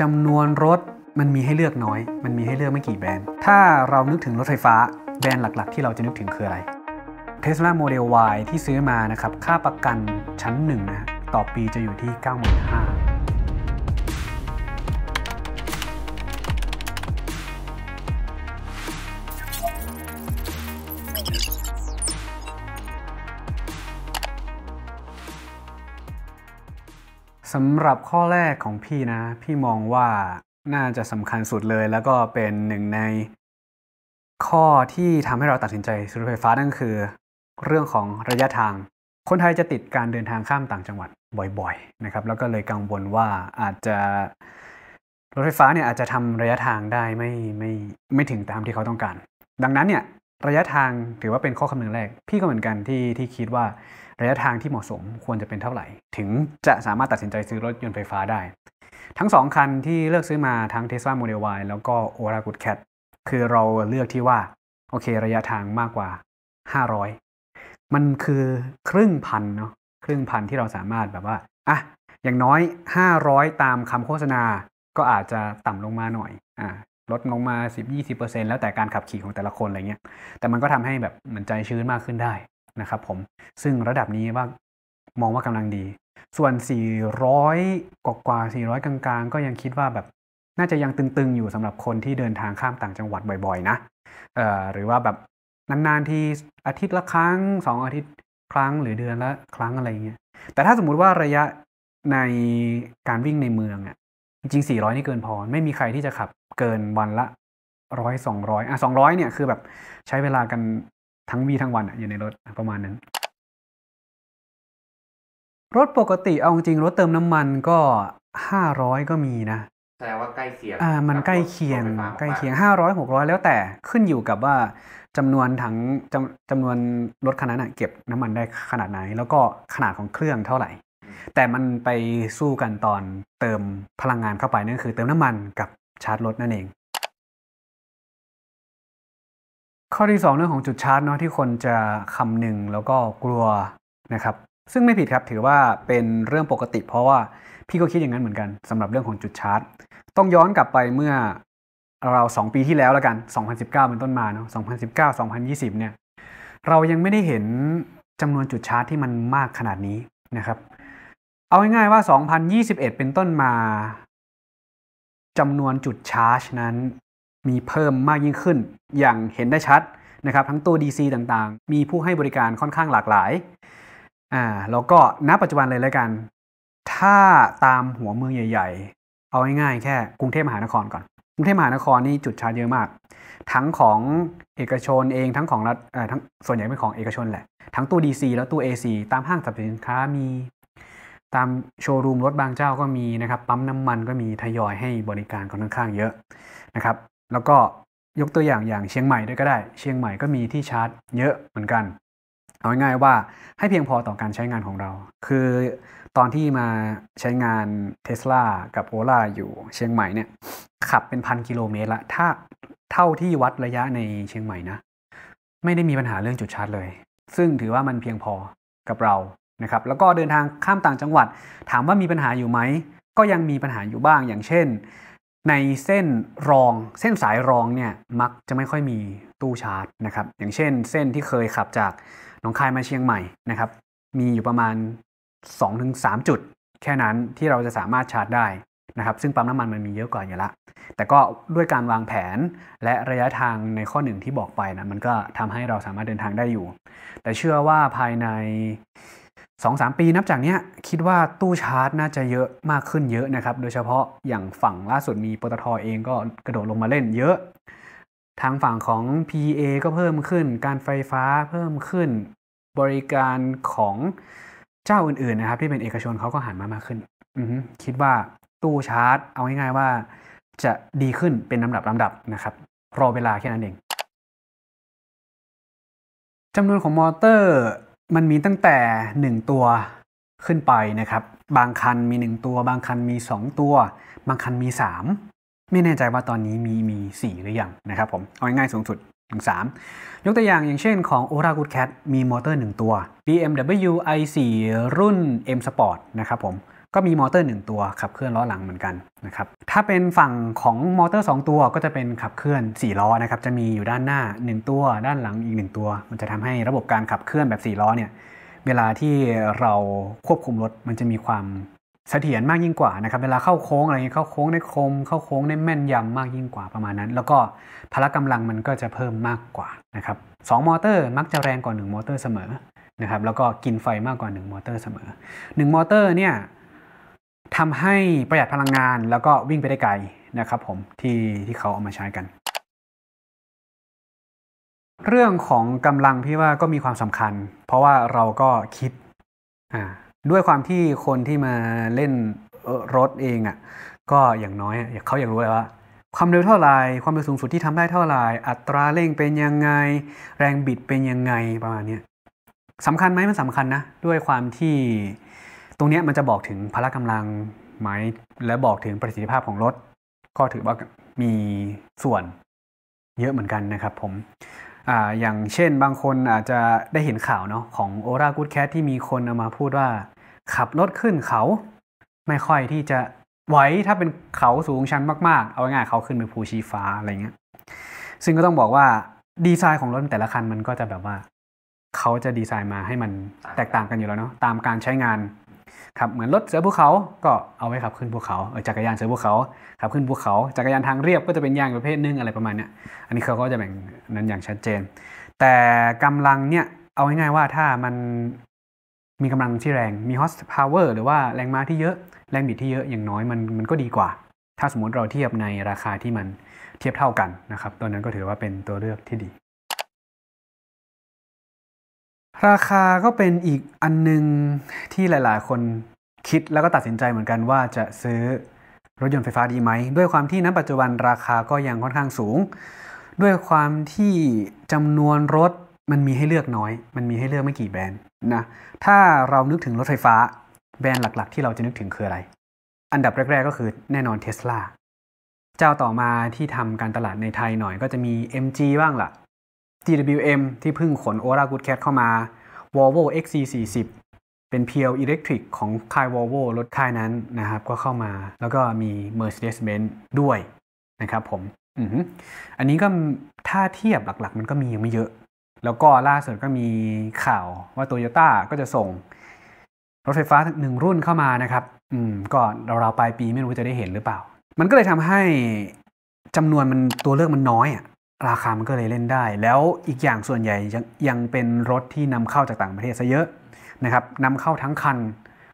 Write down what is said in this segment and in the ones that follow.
จำนวนรถมันมีให้เลือกน้อย มันมีให้เลือกไม่กี่แบรนด์ ถ้าเรานึกถึงรถไฟฟ้า แบรนด์หลักๆ ที่เราจะนึกถึงคืออะไร Tesla Model Y ที่ซื้อมานะครับ ค่าประกันชั้นหนึ่งนะต่อปีจะอยู่ที่ 95,000สำหรับข้อแรกของพี่นะ พี่มองว่าน่าจะสำคัญสุดเลย แล้วก็เป็นหนึ่งในข้อที่ทำให้เราตัดสินใจซื้อไฟฟ้านั่นคือเรื่องของระยะทาง คนไทยจะติดการเดินทางข้ามต่างจังหวัดบ่อยๆนะครับแล้วก็เลยกังวลว่าอาจจะรถไฟฟ้าเนี่ยอาจจะทำระยะทางได้ไม่ไม่ไม่ถึงตามที่เขาต้องการดังนั้นเนี่ยระยะทางถือว่าเป็นข้อคำนึงแรก พี่ก็เหมือนกันที่ที่คิดว่า ระยะทางที่เหมาะสมควรจะเป็นเท่าไหร่ ถึงจะสามารถตัดสินใจซื้อรถยนต์ไฟฟ้าได้ ทั้ง 2 คันที่เลือกซื้อมาทั้ง Tesla Model Y แล้วก็ Ora Good Cat คือเราเลือกที่ว่าโอเค ระยะทางมากกว่า 500 มันคือครึ่งพันเนาะครึ่งพันที่เราสามารถแบบว่าอ่ะอย่างน้อย 500 ตามคำโฆษณาก็อาจจะต่ำลงมาหน่อยอ่าลดลงมา10-20%แล้วแต่การขับขี่ของแต่ละคนอะไรเงี้ยแต่มันก็ทำให้แบบเหมือนใจชื้นมากขึ้นได้นะครับผมซึ่งระดับนี้ว่ามองว่ากำลังดี ส่วน 400กว่ากว่า400 กลาง ๆ ก็ยังคิดว่าแบบน่าจะยังตึงๆอยู่สำหรับคนที่เดินทางข้ามต่างจังหวัดบ่อยๆนะเอ่อหรือว่าแบบนานๆที่อาทิตย์ละครั้ง 2 อาทิตย์ครั้งหรือเดือนละครั้งอะไรเงี้ยแต่ถ้าสมมุติว่าระยะในการวิ่งในเมืองอะจริง 400 นี่เกินพอ ไม่มีใครที่จะขับเกินวันละร้อยสองร้อยอ่ะสองร้อยเนี่ยคือแบบใช้เวลากันทั้งวีทั้งวันอยู่ในรถประมาณนั้น รถปกติเอาจริงรถเติมน้ำมันก็ห้าร้อยก็มีนะแสดงว่าใกล้เคียง อ่า มันใกล้เคียงใกล้เคียงห้าร้อยหกร้อยแล้วแต่ขึ้นอยู่กับว่าจำนวนถังจำจำนวนรถคันนั้นเก็บน้ำมันได้ขนาดไหน แล้วก็ขนาดของเครื่องเท่าไหร่แต่มันไปสู้กันตอนเติมพลังงานเข้าไปนั่นคือ เติมน้ำมันกับชาร์จรถนั่นเอง ข้อที่2เรื่องของจุดชาร์จเนาะที่คนจะคำนึงแล้วก็กลัวนะครับ ซึ่งไม่ผิดครับถือว่าเป็นเรื่องปกติ เพราะว่าพี่ก็คิดอย่างนั้นเหมือนกันสำหรับเรื่องของจุดชาร์จ ต้องย้อนกลับไปเมื่อเรา 2 ปีที่แล้วแล้วกัน2019เป็นต้นมาเนาะ2019 2020เนี่ย เรายังไม่ได้เห็นจำนวนจุดชาร์จที่มันมากขนาดนี้นะครับเอาง่ายๆว่า 2021 เป็นต้นมา จำนวนจุดชาร์จนั้น มีเพิ่มมากยิ่งขึ้น อย่างเห็นได้ชัดนะครับ ทั้งตัว DC ต่างๆ มีผู้ให้บริการค่อนข้างหลากหลาย อ่า แล้วก็ ณ ปัจจุบันเลยแล้วกัน ถ้าตามหัวเมืองใหญ่ ๆ เอาง่ายๆแค่ กรุงเทพมหานครก่อน กรุงเทพมหานครนี่จุดชาร์จเยอะมาก ทั้งของเอกชนเอง ทั้งของรัฐทั้ง ส่วนใหญ่เป็นของเอกชนแหละ ทั้งตัว DC แล้วตัว AC ตามห้างสรรพสินค้ามีตามโชว์รูมรถบางเจ้าก็มีนะครับปั๊มน้ำมันก็มีทยอยให้บริการกันค่อนข้างเยอะนะครับ แล้วก็ยกตัวอย่างอย่างเชียงใหม่ด้วยก็ได้ เชียงใหม่ก็มีที่ชาร์จ เยอะเหมือนกัน เอาง่ายๆว่าให้เพียงพอต่อการใช้งานของเราคือตอนที่มาใช้งานเท s l a กับโอล่าอยู่เชียงใหม่เนี่ย ขับเป็นพันกิโลเมตรละ ถ้าเท่าที่วัดระยะในเชียงใหม่นะไม่ได้มีปัญหาเรื่องจุดชาร์จเลย ซึ่งถือว่ามันเพียงพอกับเรานะครับแล้วก็เดินทางข้ามต่างจังหวัด ถามว่ามีปัญหาอยู่ไหมก็ยังมีปัญหาอยู่บ้าง อย่างเช่น ในเส้นรองเส้นสายรองเนี่ยมักจะไม่ค่อยมีตู้ชาร์จนะครับอย่างเช่น เส้นที่เคยขับจากหนองคายมาเชียงใหม่นะครับ มีอยู่ประมาณ2-3จุด แค่นั้นที่เราจะสามารถชาร์จได้นะครับซึ่งปั๊มน้ำมันมันมีเยอะกว่าอยู่ละแต่ก็ด้วยการวางแผนและระยะทางในข้อหนึ่งที่บอกไปนะมันก็ทำให้เราสามารถเดินทางได้อยู่ แต่เชื่อว่าภายใน2อสปีนับจากนี้คิดว่าตู้ชาร์จน่าจะเยอะมากขึ้นเยอะนะครับ โดยเฉพาะอย่างฝั่งล่าสุดมีปตทเองก็กระโดดลงมาเล่นเยอะ ทางฝั่งของ PA ก็เพิ่มขึ้นการไฟฟ้าเพิ่มขึ้นบริการของเจ้าอื่นๆ นะครับ ที่เป็นเอกชนเขาก็หันมามากขึ้นคิดว่าตู้ชาร์จ เอาง่ายๆว่าจะดีขึ้นเป็นลำดับลำดับนะครับรอเวลาแค่นั้นเองจำนวนของมอเตอร์มันมีตั้งแต่ 1 ตัวขึ้นไปนะครับบางคันมี 1 ตัว บางคันมี 2 ตัว บางคันมี 3 ไม่แน่ใจว่าตอนนี้มีมี 4 หรือยังนะครับผมเอาง่ายๆสูงสุดถึง3ยกตัวอย่างอย่างเช่นของ o r a g o o d Cat มีมอเตอร์1ตัว BMW i4 รุ่น M Sport นะครับผมก็มีมอเตอร์1ตัวขับเคลื่อนล้อหลังเหมือนกันนะครับ ถ้าเป็นฝั่งของมอเตอร์ 2 ตัวก็จะเป็นขับเคลื่อน4ล้อนะครับ จะมีอยู่ด้านหน้า 1 ตัวด้านหลังอีก 1 ตัว มันจะทำให้ระบบการขับเคลื่อนแบบ4ล้อเนี่ย เวลาที่เราควบคุมรถมันจะมีความเสถียรมากยิ่งกว่านะครับ เวลาเข้าโค้งอะไรเงี้ยเข้าโค้งได้คมเข้าโค้งได้แม่นยำมากยิ่งกว่าประมาณนั้น แล้วก็พละกำลังมันก็จะเพิ่มมากกว่านะครับสมอเตอร์มักจะแรงกว่า 1 มอเตอร์เสมอนะครับ แล้วก็กินไฟมากกว่า 1 มอเตอร์เสมอ 1 มอเตอร์เนี่ยทำให้ประหยัดพลังงานแล้วก็วิ่งไปได้ไกลนะครับผมที่ที่เขาเอามาใช้กัน เรื่องของกำลังพี่ว่าก็มีความสำคัญ เพราะว่าเราก็คิดด้วยความที่คนที่มาเล่นรถเองอะ่ะก็อย่างน้อยเขาอยากรู้เลยว่า ความเร็วเท่าไรความเร็วสูงสุดที่ทำได้เท่าไรอัตราเร่งเป็นยังไง แรงบิดเป็นยังไงประมาณนี้สำคัญไหมมันสำคัญนะด้วยความที่ตรงนี้มันจะบอกถึงพละกำลังไหม และบอกถึงประสิทธิภาพของรถ ก็ถือว่ามีส่วนเยอะเหมือนกันนะครับผมออย่างเช่นบางคนอาจจะได้เห็นข่าวเนาะของ o r a g o o d Cat ที่มีคนเอามาพูดว่า ขับรถขึ้นเขาไม่ค่อยที่จะไหวถ้าเป็นเขาสูงชันมากๆ เอาง่ายเขาขึ้นไปภูชีฟ้าอะไรเงี้ยซึ่งก็ต้องบอกว่าดีไซน์ของรถแต่ละคันมันก็จะแบบว่าเขาจะดีไซน์มาให้มันแตกต่างกันอยู่แล้วเนาะตามการใช้งานขับเหมือนรถเสือภูเขาก็เอาไว้ขับขึ้นภูเขาจักรยานเสือภูเขาขับขึ้นภูเขาจักรยานทางเรียบก็จะเป็นยางประเภทนึงอะไรประมาณเนี้ยอันนี้เขาก็จะแบ่งนั้นอย่างชัดเจน แต่กำลังเนี่ยเอาง่ายๆว่าถ้ามันมีกำลังที่แรง มีฮอสพาวเวอร์หรือว่าแรงม้าที่เยอะแรงบิดที่เยอะอย่างน้อยมันมันก็ดีกว่า ถ้าสมมติเราเทียบในราคาที่มันเทียบเท่ากันนะครับตัวนั้นก็ถือว่าเป็นตัวเลือกที่ดีราคาก็เป็นอีกอันนึงที่หลายๆ คนคิดแล้วก็ตัดสินใจเหมือนกันว่าจะซื้อรถยนต์ไฟฟ้าดีไหม ด้วยความที่ณปัจจุบันราคาก็ยังค่อนข้างสูง ด้วยความที่จำนวนรถมันมีให้เลือกน้อย มันมีให้เลือกไม่กี่แบรนด์นะถ้าเรานึกถึงรถไฟฟ้าแบรนด์หลักๆ ที่เราจะนึกถึงคืออะไร อันดับแรก ๆ ก็คือแน่นอนเทสลาเจ้าต่อมาที่ทำการตลาดในไทยหน่อยก็จะมี MG บ้างละ่ะ TWM ที่เพิ่งขน Ora Good Cat เข้ามา Volvo XC40 เป็นเพียวอิเล็กทริกของค่าย Volvo รถค่ายนั้นนะครับ ก็เข้ามาแล้วก็มี Mercedes-Benz ด้วย นะครับผม อันนี้ก็ถ้าเทียบหลักๆ มันก็มียังไม่เยอะ แล้วก็ล่าสุดก็มีข่าวว่าโตโยต้าก็จะส่ง รถไฟฟ้าหนึ่งรุ่นเข้ามานะครับ อืมก็เราๆ ปลายปีไม่รู้จะได้เห็นหรือเปล่า มันก็เลยทำให้จำนวนมันตัวเลือกมันน้อยอะ่ะราคา มันก็เลยเล่นได้ แล้วอีกอย่างส่วนใหญ่ยังยังเป็นรถที่นำเข้าจากต่างประเทศซะเยอะนะครับนำเข้าทั้งคัน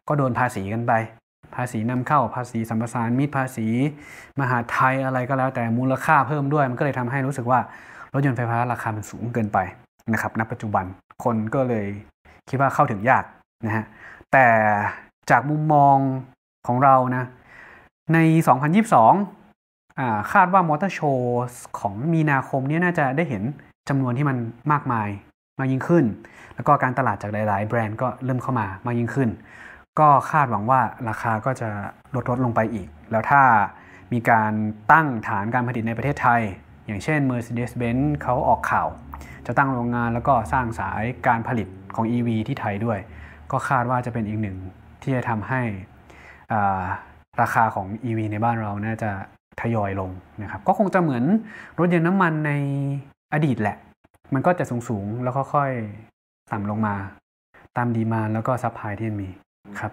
ก็โดนภาษีกันไป ภาษีนำเข้า ภาษีสัมปทานมิตรภาษีมหาไทยอะไรก็แล้ว แต่ มูลค่าเพิ่มด้วย มันก็เลยทำให้รู้สึกว่ารถยนต์ไฟฟ้าราคา มันสูงเกินไปนะครับ ณ ปัจจุบันคนก็เลยคิดว่าเข้าถึงยากนะฮะ แต่จากมุมมองของเรานะ ใน 2022คาดว่ามอเตอร์โชว์ของมีนาคมนี้น่าจะได้เห็นจำนวนที่มันมากมายมากยิ่งขึ้น แล้วก็การตลาดจากหลาย ๆ แบรนด์ก็เริ่มเข้ามามากยิ่งขึ้น ก็คาดหวังว่าราคาก็จะลดลดลงไปอีก แล้วถ้ามีการตั้งฐานการผลิตในประเทศไทย อย่างเช่น Mercedes-Benz เขาออกข่าว จะตั้งโรงงานแล้วก็สร้างสายการผลิตของ EV ที่ไทยด้วย ก็คาดว่าจะเป็นอีกหนึ่งที่จะทำให้ราคาของ EV ในบ้านเราน่าจะทยอยลงนะครับ ก็คงจะเหมือนรถยนต์น้ำมันในอดีตแหละ มันก็จะสูงสูงแล้วค่อยๆต่ำลงมา ตามดีมาแล้วก็ซัพพลายที่มีครับ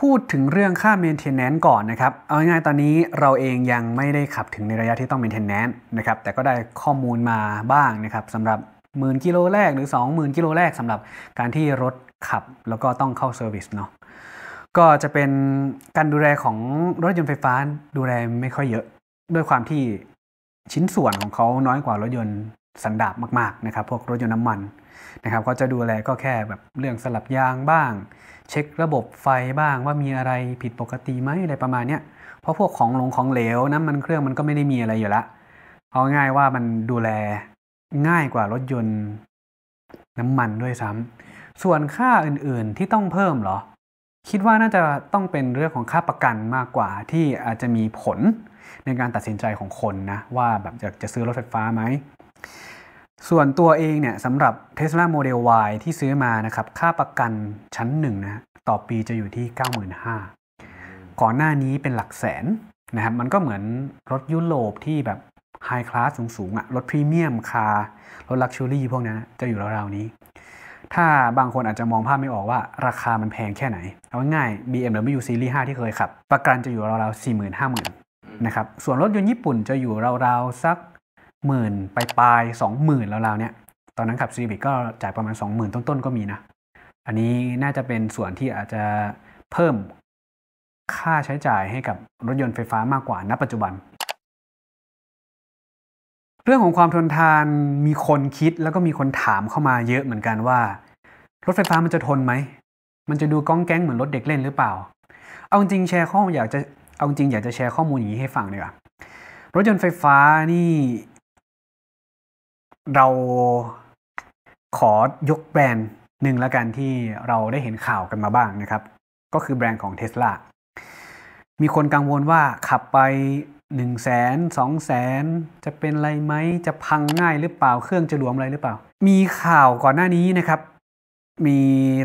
พูดถึงเรื่องค่าเมนเทนแนนต์ก่อนนะครับเอาง่ายๆตอนนี้เราเองยังไม่ได้ขับถึงในระยะที่ต้องเมนเทนแนนต์นะครับแต่ก็ได้ข้อมูลมาบ้างนะครับสำหรับหมื่นกิโลแรกหรือ 20,000กิโลแรกสำหรับการที่รถขับแล้วก็ต้องเข้าเซอร์วิสเนาะก็จะเป็นการดูแลของรถยนต์ไฟฟ้าดูแลไม่ค่อยเยอะด้วยความที่ชิ้นส่วนของเขาน้อยกว่ารถยนต์สันดาบมากๆนะครับพวกรถยนต์น้ำมันนะครับ ก็จะดูแลก็แค่แบบเรื่องสลับยางบ้าง เช็คระบบไฟบ้างว่ามีอะไรผิดปกติไหมอะไรประมาณเนี้ยเพราะพวกของหลงของเหลวน้ำมันเครื่องมันก็ไม่ได้มีอะไรอยู่ละเอาง่ายว่ามันดูแลง่ายกว่ารถยนต์ น้ำมันด้วยซ้ำส่วนค่าอื่นๆที่ต้องเพิ่มเหรอคิดว่าน่าจะต้องเป็นเรื่องของค่าประกันมากกว่าที่อาจจะมีผลในการตัดสินใจของคนนะว่าแบบจะจะซื้อรถไฟฟ้าไหมส่วนตัวเองเนี่ยสำหรับ Tesla Model Y ที่ซื้อมานะครับค่าประกันชั้นหนึ่งนะต่อปีจะอยู่ที่ 95,000 ก่อนหน้านี้เป็นหลักแสนนะครับมันก็เหมือนรถยุโรปที่แบบไฮคลาสสูงๆอะรถพรีเมียมคาร์รถลักชัวรี่พวกนี้นจะอยู่ราวๆนี้ถ้าบางคนอาจจะมองภาพไม่ออกว่าราคามันแพงแค่ไหนเอาง่าย BMW Series 5 ที่เคยขับ ประกันจะอยู่ราวๆ 4 0 0 0 0 0นะครับส่วนรถยนต์ญี่ปุ่นจะอยู่ราวๆ สักหมื่นปลายปลายสองหมื่นราวๆเนี่ยตอนนั้นขับ Civic ก็จ่ายประมาณ 20,000 ต้นๆ ก็มีนะอันนี้น่าจะเป็นส่วนที่อาจจะเพิ่มค่าใช้จ่ายให้กับรถยนต์ไฟฟ้ามากกว่าณปัจจุบันเรื่องของความทนทานมีคนคิดแล้วก็มีคนถามเข้ามาเยอะเหมือนกันว่า รถไฟฟ้ามันจะทนไหม มันจะดูก้องแก้งเหมือนรถเด็กเล่นหรือเปล่า เอาจริงแชร์ข้อมูลอยากจะเอาจริงอยากจะแชร์ข้อมูลอย่างนี้ให้ฟังเลยว่ารถยนต์ไฟฟ้านี่ เราขอยกแบรนด์หนึ่งละกันที่เราได้เห็นข่าวกันมาบ้างนะครับ ก็คือแบรนด์ของเทสลามีคนกังวลว่าขับไป1 0 0 0 0แสนสองแสนจะเป็นอะไรไหมจะพังง่ายหรือเปล่า เครื่องจะหลวมอะไรหรือเปล่า มีข่าวก่อนหน้านี้นะครับ มี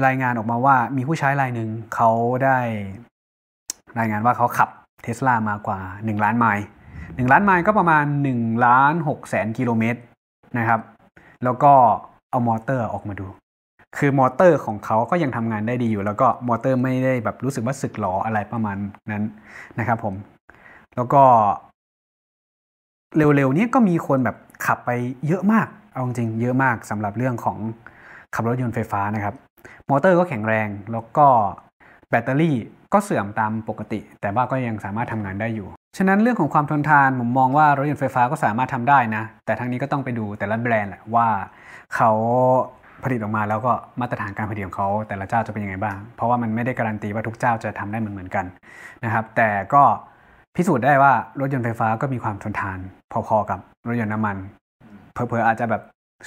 รายงานออกมาว่า มีผู้ใช้รายหนึ่งเขาได้รายงานว่าเขาขับเทสลามากว่า 1 ล้านไมล์1ล้านไมล์ก็ประมาณ1ล้าน6แสนกิโลเมตรนะครับ แล้วก็เอามอเตอร์ออกมาดู คือมอเตอร์ของเขาก็ยังทำงานได้ดีอยู่ แล้วก็มอเตอร์ไม่ได้แบบรู้สึกว่าสึกหรออะไรประมาณนั้นนะครับ ผมแล้วก็ เร็วๆนี้ก็มีคนแบบขับไปเยอะมากเอาจริงเยอะมากสำหรับเรื่องของขับรถยนต์ไฟฟ้านะครับ มอเตอร์ก็แข็งแรง แล้วก็แบตเตอรี่ก็เสื่อมตามปกติ แต่ว่าก็ยังสามารถทำงานได้อยู่ ฉะนั้นเรื่องของความทนทาน ผมมองว่ารถยนต์ไฟฟ้าก็สามารถทำได้นะ แต่ทั้งนี้ก็ต้องไปดูแต่ละแบรนด์แหละว่าเขาผลิตออกมาแล้วก็มาตรฐานการผลิตของเขาแต่ละเจ้าจะเป็นยังไงบ้างเพราะว่ามันไม่ได้การันตีว่าทุกเจ้าจะทำได้เหมือนเหมือนกันนะครับ แต่ก็พิสูจน์ได้ว่ารถยนต์ไฟฟ้าก็มีความทนทาน พอๆกับรถยนต์น้ำมันเพอๆอาจจะแบบ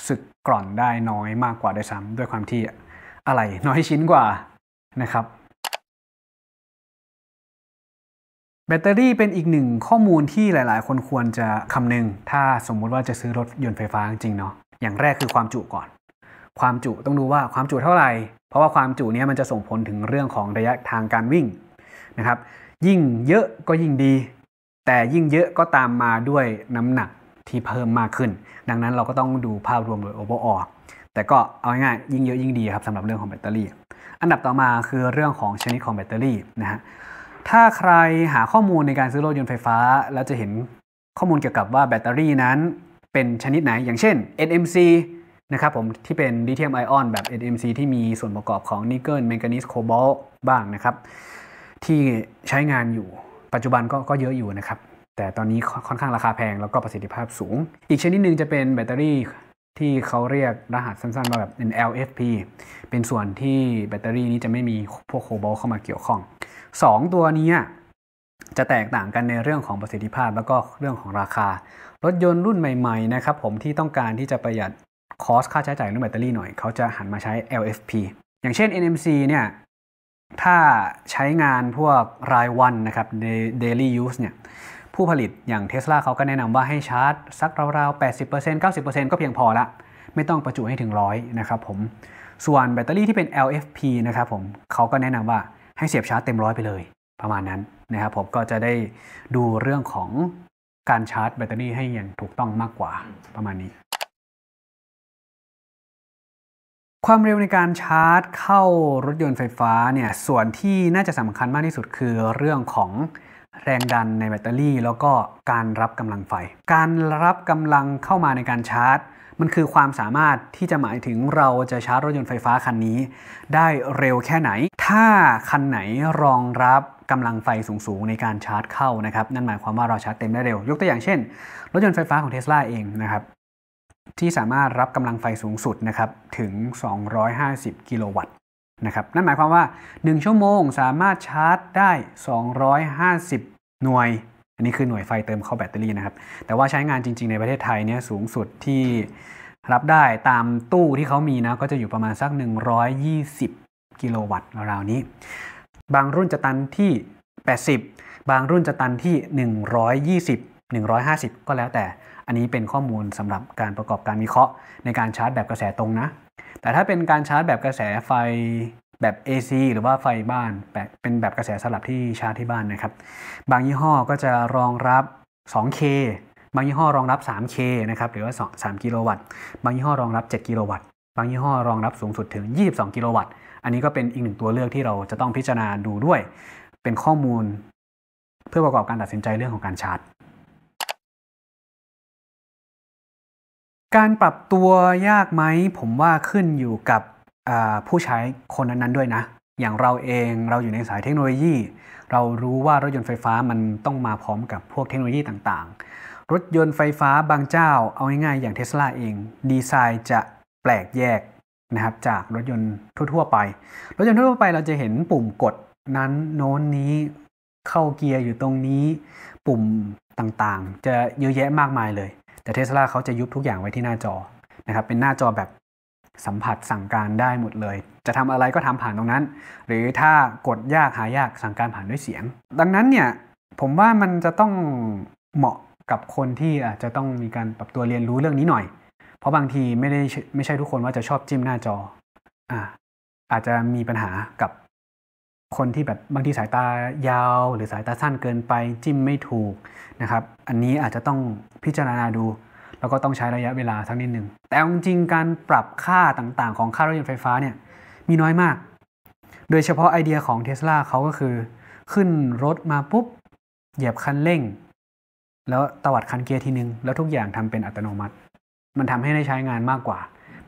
สึกกร่อนได้น้อยมากกว่าด้วยซ้ำด้วยความที่อะไรน้อยชิ้นกว่านะครับ แบตเตอรี่เป็นอีกหนึ่งข้อมูลที่หลาย ๆ คนควรจะคำนึง ถ้าสมมุติว่าจะซื้อรถยนต์ไฟฟ้าจริงเนาะอย่างแรกคือความจุก่อน ความจุต้องดูว่าความจุเท่าไหร่เพราะว่าความจุเนี้ยมันจะส่งผลถึงเรื่องของระยะทางการวิ่งนะครับยิ่งเยอะก็ยิ่งดี แต่ยิ่งเยอะก็ตามมาด้วยน้ำหนักที่เพิ่มมากขึ้น ดังนั้นเราก็ต้องดูภาพรวมโดยโอเวอร์ออแต่ก็เอาง่ายยิ่งเยอะยิ่งดีครับสำหรับเรื่องของแบตเตอรี่ อันดับต่อมาคือเรื่องของชนิดของแบตเตอรี่นะฮะ ถ้าใครหาข้อมูลในการซื้อรถยนต์ไฟฟ้าแล้วจะเห็นข้อมูลเกี่ยวกับว่าแบตเตอรี่นั้น เป็นชนิดไหน อย่างเช่น NMC นะครับผมที่เป็นลิเธียมไอออนแบบ NMC ที่มีส่วนประกอบของนิกเกิลแมงกานีสโคบอลบ้างนะครับที่ใช้งานอยู่ปัจจุบันก็ก็เยอะอยู่นะครับ แต่ตอนนี้ค่อนข้างราคาแพงแล้วก็ประสิทธิภาพสูง อีกชนิดหนึ่งจะเป็นแบตเตอรี่ที่เขาเรียกรหัสสั้นๆว่าแบบเป็น LFP เป็นส่วนที่แบตเตอรี่นี้จะไม่มีพวกโคบอลเข้ามาเกี่ยวข้อง 2 ตัวนี้ จะแตกต่างกันในเรื่องของประสิทธิภาพแล้วก็เรื่องของราคารถยนต์รุ่นใหม่ๆนะครับผมที่ต้องการที่จะประหยัดคอสค่าใช้จ่ายเรื่องแบตเตอรี่หน่อยเขาจะหันมาใช้ LFP อย่างเช่น NMC เนี่ยถ้าใช้งานพวกรายวันนะครับ daily use เนี่ยผู้ผลิตอย่างเท s l a เขาก็แนะนำว่าให้ชาร์จสักราวๆ80% 90%ก็เพียงพอละไม่ต้องประจุให้ถึง 100 นะครับผมส่วนแบตเตอรี่ที่เป็น LFP นะครับผมเขาก็แนะนำว่าให้เสียบชาร์จเต็มร้อยไปเลยประมาณนั้นนะครับผมก็จะได้ดูเรื่องของการชาร์จแบตเตอรี่ให้อย่างถูกต้องมากกว่าประมาณนี้ความเร็วในการชาร์จเข้ารถยนต์ไฟฟ้าเนี่ยส่วนที่น่าจะสำคัญมากที่สุดคือเรื่องของ แรงดันในแบตเตอรี่ แล้วก็การรับกำลังไฟ การรับกำลังเข้ามาในการชาร์จ มันคือความสามารถที่จะหมายถึงเราจะชาร์จรถยนต์ไฟฟ้าคันนี้ ได้เร็วแค่ไหน ถ้าคันไหนรองรับกำลังไฟสูงๆในการชาร์จเข้านะครับ นั่นหมายความว่าเราชาร์จเต็มได้เร็วยกตัวอย่างเช่นรถยนต์ไฟฟ้าของเทสลาเองนะครับที่สามารถรับกำลังไฟสูงสุดนะครับถึง 250 กิโลวัตต์นะครับนั่นหมายความว่า 1 ชั่วโมงสามารถชาร์จ ได้ 250 หน่วย อันนี้คือหน่วยไฟเติมเข้าแบตเตอรี่นะครับแต่ว่าใช้งานจริงๆในประเทศไทยเนี่ยสูงสุดที่รับได้ตามตู้ที่เขามีนะก็จะอยู่ประมาณสัก 120 กิโลวัตต์ ราวๆนี้ บางรุ่นจะตันที่ 80 บางรุ่นจะตันที่ 120 150 ก็แล้วแต่ อันนี้เป็นข้อมูลสำหรับการประกอบการวิเคราะห์ ในการชาร์จแบบกระแสตรงนะ แต่ถ้าเป็นการชาร์จแบบกระแสไฟแบบ AC หรือว่าไฟบ้านแบบเป็นแบบกระแสสลับที่ชาร์จที่บ้านนะครับ บางยี่ห้อก็จะรองรับ 2K บางยี่ห้อรองรับ 3K นะครับ หรือว่า3กิโลวัตต์ บางยี่ห้อรองรับ 7กิโลวัตต์ บางยี่ห้อรองรับสูงสุดถึง22กิโลวัตต์ อันนี้ก็เป็นอีกหนึ่งตัวเลือกที่เราจะต้องพิจารณาดูด้วย เป็นข้อมูล เพื่อประกอบการตัดสินใจเรื่องของการชาร์จการปรับตัวยากไหมผมว่าขึ้นอยู่กับผู้ใช้คนนั้นๆด้วยนะอย่างเราเองเราอยู่ในสายเทคโนโลยี เรารู้ว่ารถยนต์ไฟฟ้ามันต้องมาพร้อมกับพวกเทคโนโลยีต่างๆ รถยนต์ไฟฟ้าบางเจ้า เอาง่ายๆอย่างเทสลาเองดีไซน์จะแปลกแยกนะครับจากรถยนต์ทั่วๆไป รถยนต์ทั่วไปเราจะเห็นปุ่มกดนั้น โน้นนี้เข้าเกียร์อยู่ตรงนี้ ปุ่มต่างๆ จะเยอะแยะมากมายเลยแต่เทสลาเขาจะยุบทุกอย่างไว้ที่หน้าจอนะครับเป็นหน้าจอแบบสัมผัสสั่งการได้หมดเลย จะทำอะไรก็ทำผ่านตรงนั้น หรือถ้ากดยากหายากสั่งการผ่านด้วยเสียง ดังนั้นเนี่ย ผมว่ามันจะต้องเหมาะกับคนที่อาจจะต้องมีการปรับตัวเรียนรู้เรื่องนี้หน่อย เพราะบางทีไม่ได้ไม่ใช่ทุกคนว่าจะชอบจิ้มหน้าจอ อ่า อาจจะมีปัญหากับคนที่แบบบางทีสายตายาว หรือสายตาสั้นเกินไปจิ้มไม่ถูกนะครับอันนี้อาจจะต้องพิจารณาดู แล้วก็ต้องใช้ระยะเวลาสักนิดหนึ่งแต่จริงการปรับค่าต่างๆของค่ารถยนต์ไฟฟ้าเนี่ยมีน้อยมาก โดยเฉพาะไอเดียของเทสลาเขาก็คือ ขึ้นรถมาปุ๊บ เหยียบคันเร่ง แล้วตวัดคันเกียร์ทีนึง แล้วทุกอย่างทำเป็นอัตโนมัติ มันทำให้ได้ใช้งานมากกว่า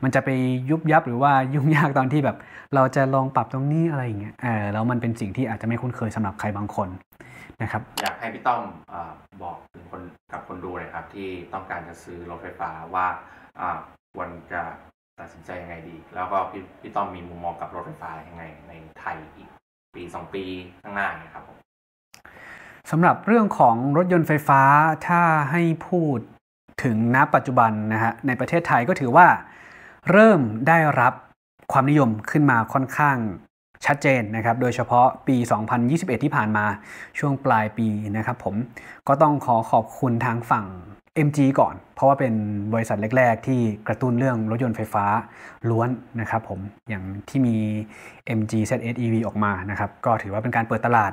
มันจะไปยุบยับหรือว่ายุ่งยากตอนที่แบบ เราจะลองปรับตรงนี้อะไรอย่างเงี้ย เออแล้วมันเป็นสิ่งที่อาจจะไม่คุ้นเคยสำหรับใครบางคนนะครับอยากให้พี่ต้อมอบอกถึงคนกับคนดูเลยครับที่ต้องการจะซื้อรถไฟฟ้าว่าควรจะตัดสินใจยังไงดี แล้วก็พี่พี่ต้อมมีมุมมองกับรถไฟฟ้ายังไง ในไทยอีกปีสองปีข้างหน้าเนี่ยครับสำหรับเรื่องของรถยนต์ไฟฟ้าถ้าให้พูดถึงณปัจจุบันนะฮะในประเทศไทยก็ถือว่าเริ่มได้รับความนิยมขึ้นมาค่อนข้างชัดเจนนะครับ โดยเฉพาะปี 2021 ที่ผ่านมาช่วงปลายปีนะครับผมก็ต้องขอขอบคุณทางฝั่ง MG ก่อน เพราะว่าเป็นบริษัทแรกๆที่กระตุ้นเรื่องรถยนต์ไฟฟ้าล้วนนะครับ ผมอย่างที่มี MG ZS EV ออกมานะครับก็ถือว่าเป็นการเปิดตลาด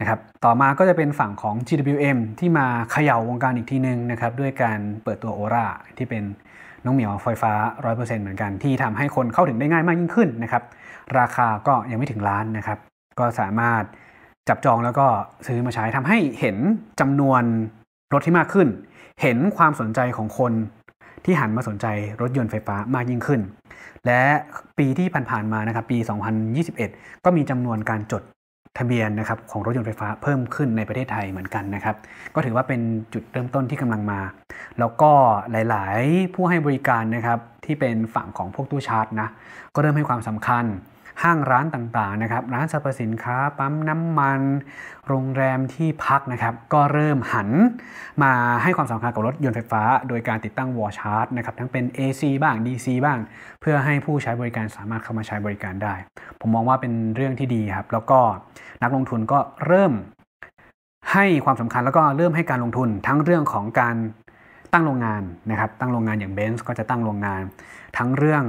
นะครับต่อมาก็จะเป็นฝั่งของ GWM ที่มาเขย่าวงการอีกทีนึงนะครับด้วยการเปิดตัว o r a ที่เป็นน้องเหมียวไฟฟ้า 100%เหมือนกัน ที่ทำให้คนเข้าถึงได้ง่ายมากยิ่งขึ้นนะครับราคาก็ยังไม่ถึงล้านนะครับ ก็สามารถจับจองแล้วก็ซื้อมาใช้ทำให้เห็นจำนวนรถที่มากขึ้น เห็นความสนใจของคนที่หันมาสนใจรถยนต์ไฟฟ้ามากยิ่งขึ้น และปีที่ผ่านๆมานะครับปี 2021 ก็มีจำนวนการจดทะเบียนนะครับของรถยนต์ไฟฟ้าเพิ่มขึ้นในประเทศไทยเหมือนกันนะครับก็ถือว่าเป็นจุดเริ่มต้นที่กำลังมา แล้วก็หลายๆ ผู้ให้บริการนะครับที่เป็นฝั่งของพวกตู้ชาร์จนะก็เริ่มให้ความสำคัญห้างร้านต่าง ๆ นะครับร้านสรรพสินค้าปั๊มน้ำมัน โรงแรมที่พักนะครับก็เริ่มหันมาให้ความสำคัญกับรถยนต์ไฟฟ้าโดยการติดตั้งวอร์ชาร์ตนะครับทั้งเป็น AC บ้าง DC บ้างเพื่อให้ผู้ใช้บริการสามารถเข้ามาใช้บริการได้ ผมมองว่าเป็นเรื่องที่ดีครับแล้วก็นักลงทุนก็เริ่ม ให้ความสำคัญแล้วก็เริ่มให้การลงทุนทั้งเรื่องของการตั้งโรงงานนะครับตั้งโรงงานอย่างเบนซ์ก็จะตั้งโรงงาน ทั้งเรื่อง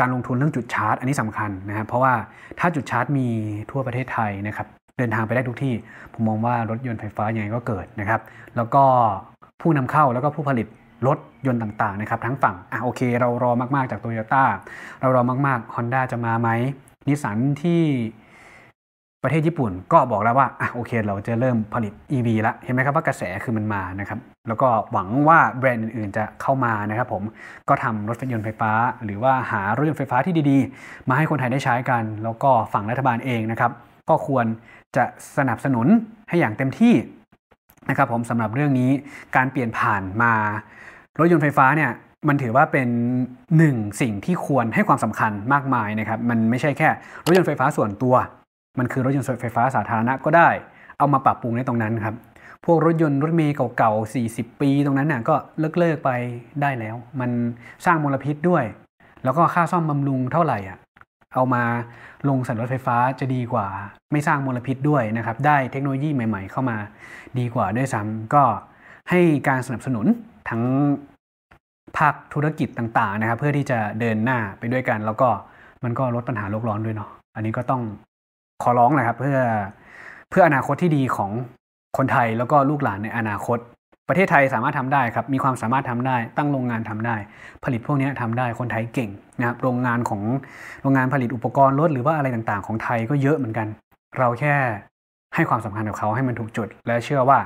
การลงทุนเรื่องจุดชาร์จ อันนี้สำคัญนะครับ เพราะว่าถ้าจุดชาร์จมีทั่วประเทศไทยนะครับเดินทางไปได้ทุกที่ ผมมองว่ารถยนต์ไฟฟ้ายังไงก็เกิดนะครับแล้วก็ผู้นำเข้าแล้วก็ผู้ผลิต รถยนต์ต่างๆนะครับ ทั้งฝั่งอ่ะโอเค เรารอมากๆจากโตโยต้าเรารอมากๆฮอนด้าจะมาไหม นิสสันที่ประเทศญี่ปุ่นก็บอกแล้วว่าอ่ะโอเค เราจะเริ่มผลิต EV ละเห็นไหมครับว่ากระแสคือมันมานะครับแล้วก็หวังว่าแบรนด์อื่นๆ จะเข้ามานะครับ ผมก็ทำรถยนต์ไฟฟ้า หรือว่าหารถยนต์ไฟฟ้าที่ดีๆ มาให้คนไทยได้ใช้กัน แล้วก็ฝั่งรัฐบาลเองนะครับ ก็ควรจะสนับสนุนให้อย่างเต็มที่นะครับผมสำหรับเรื่องนี้การเปลี่ยนผ่านมา รถยนต์ไฟฟ้าเนี่ยมันถือว่าเป็นหนึ่งสิ่งที่ควรให้ความสำคัญมากมายนะครับ มันไม่ใช่แค่รถยนต์ไฟฟ้าส่วนตัวมันคือ รถยนต์ไฟฟ้าสาธารณะก็ได้ เอามาปรับปรุงในตรงนั้นครับ พวกรถยนต์รถเมย์เก่าๆ40 ปีตรงนั้นน่ะก็เลิกเลิกไปได้แล้ว มันสร้างมลพิษด้วย แล้วก็ค่าซ่อมบำรุงเท่าไหร่อ่ะเอามาลงสันรถไฟฟ้าจะดีกว่า ไม่สร้างมลพิษด้วยนะครับ ได้เทคโนโลยีใหม่ๆ เข้ามาดีกว่าด้วยซ้ำก็ให้การสนับสนุนทั้งภาคธุรกิจต่างๆนะครับเพื่อที่จะเดินหน้าไปด้วยกัน แล้วก็มันก็ลดปัญหาโลกร้อนด้วยเนาะอันนี้ก็ต้องขอร้องนะครับ เพื่อเพื่ออนาคตที่ดีของคนไทยแล้วก็ลูกหลานในอนาคต ประเทศไทยสามารถทำได้ครับ มีความสามารถทำได้ตั้งโรงงานทำได้ ผลิตพวกนี้ทำได้คนไทยเก่งนะครับ โรงงานของโรงงานผลิตอุปกรณ์รถหรือว่าอะไรต่างๆของไทยก็เยอะเหมือนกัน เราแค่ให้ความสำคัญกับเขาให้มันถูกจุด และเชื่อว่า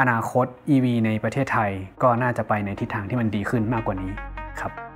อนาคต EV ในประเทศไทยก็น่าจะไปในทิศทางที่มันดีขึ้นมากกว่านี้ครับ